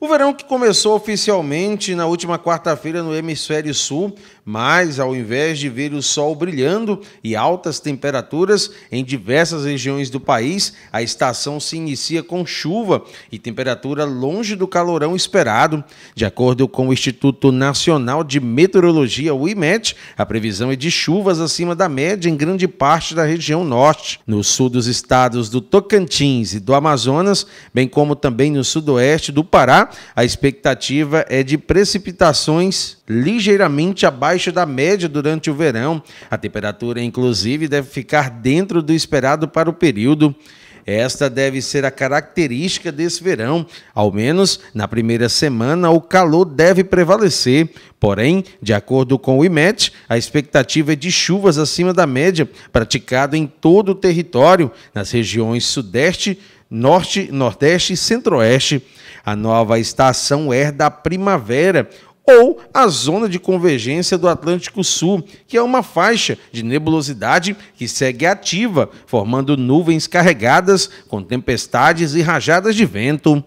O verão que começou oficialmente na última quarta-feira no hemisfério sul, mas ao invés de ver o sol brilhando e altas temperaturas em diversas regiões do país, a estação se inicia com chuva e temperatura longe do calorão esperado. De acordo com o Instituto Nacional de Meteorologia, o IMET, a previsão é de chuvas acima da média em grande parte da região norte. No sul dos estados do Tocantins e do Amazonas, bem como também no sudoeste do Pará, Tá? A expectativa é de precipitações ligeiramente abaixo da média durante o verão. A temperatura, inclusive, deve ficar dentro do esperado para o período. Esta deve ser a característica desse verão. Ao menos na primeira semana, o calor deve prevalecer. Porém, de acordo com o IMET, a expectativa é de chuvas acima da média, praticado em todo o território, nas regiões sudeste, Norte, Nordeste e Centro-Oeste. A nova estação é da primavera, ou a zona de convergência do Atlântico Sul, que é uma faixa de nebulosidade que segue ativa, formando nuvens carregadas com tempestades e rajadas de vento.